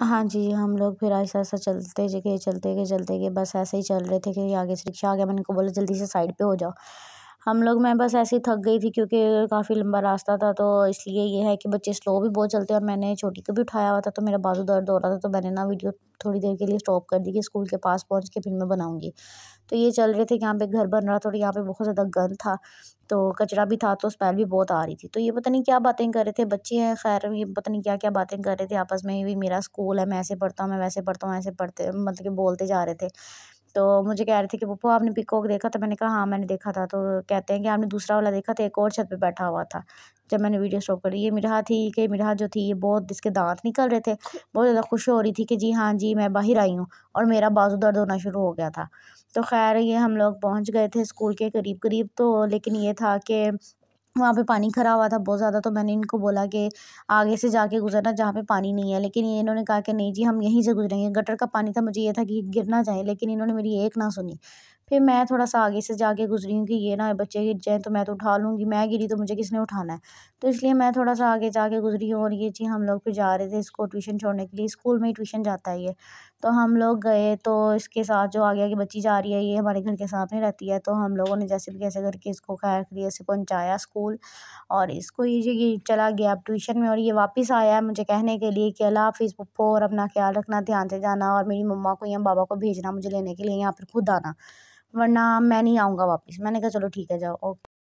हाँ जी हम लोग फिर ऐसा ऐसा चलते गए चलते गए चलते गए बस ऐसे ही चल रहे थे कि आगे से रिक्शा आ गया मैंने को बोला जल्दी से साइड पे हो जाओ हम लोग मैं बस ऐसे ही थक गई थी क्योंकि काफ़ी लंबा रास्ता था तो इसलिए ये है कि बच्चे स्लो भी बहुत चलते हैं और मैंने छोटी को भी उठाया हुआ था तो मेरा बाजू दर्द हो रहा था तो मैंने ना वीडियो थोड़ी देर के लिए स्टॉप कर दी कि स्कूल के पास पहुँच के फिर मैं बनाऊँगी तो ये चल रहे थे कि यहाँ पे घर बन रहा था और यहाँ पे बहुत ज़्यादा गंद था तो कचरा भी था तो स्मेल भी बहुत आ रही थी तो ये पता नहीं क्या बातें कर रहे थे बच्चे हैं खैर ये पता नहीं क्या क्या बातें कर रहे थे आपस में भी मेरा स्कूल है मैं ऐसे पढ़ता हूँ मैं वैसे पढ़ता हूँ ऐसे पढ़ते मतलब कि बोलते जा रहे थे तो मुझे कह रहे थे कि पप्पू आपने पिकॉक देखा तो मैंने कहा हाँ मैंने देखा था तो कहते हैं कि आपने दूसरा वाला देखा था एक और छत पे बैठा हुआ था जब मैंने वीडियो स्टॉप करी ये मिराह थी कि मिराह जो थी ये बहुत इसके दांत निकल रहे थे बहुत ज़्यादा खुश हो रही थी कि जी हाँ जी मैं बाहर आई हूँ और मेरा बाजू दर्द होना शुरू हो गया था तो खैर ये हम लोग पहुँच गए थे स्कूल के करीब करीब तो लेकिन ये था कि वहाँ पे पानी खराब हुआ था बहुत ज़्यादा तो मैंने इनको बोला कि आगे से जाके गुजरना जहाँ पे पानी नहीं है लेकिन ये इन्होंने कहा कि नहीं जी हम यहीं से गुजरेंगे गटर का पानी था मुझे ये था कि गिर ना जाए लेकिन इन्होंने मेरी एक ना सुनी फिर मैं थोड़ा सा आगे से जाके गुज़री हूँ कि ये ना बच्चे गिर जाएँ तो मैं तो उठा लूँगी मैं गिरी तो मुझे किसने उठाना है तो इसलिए मैं थोड़ा सा आगे जाके गुज़री हूँ और ये जी हम लोग फिर जा रहे थे इसको ट्यूशन छोड़ने के लिए स्कूल में ही ट्यूशन जाता है ये तो हम लोग गए तो इसके साथ जो आगे आगे बच्ची जा रही है ये हमारे घर के सामने रहती है तो हम लोगों ने जैसे भी कैसे करके इसको खैर खरीय से पहुँचाया स्कूल और इसको ये ये चला गया अब ट्यूशन में और ये वापस आया है मुझे कहने के लिए कि अल्लाह हाफिज़ पप्पो और अपना ख्याल रखना ध्यान से जाना और मेरी मम्मा को या बाबा को भेजना मुझे लेने के लिए यहाँ पर खुद आना वरना मैं नहीं आऊँगा वापस मैंने कहा चलो ठीक है जाओ ओके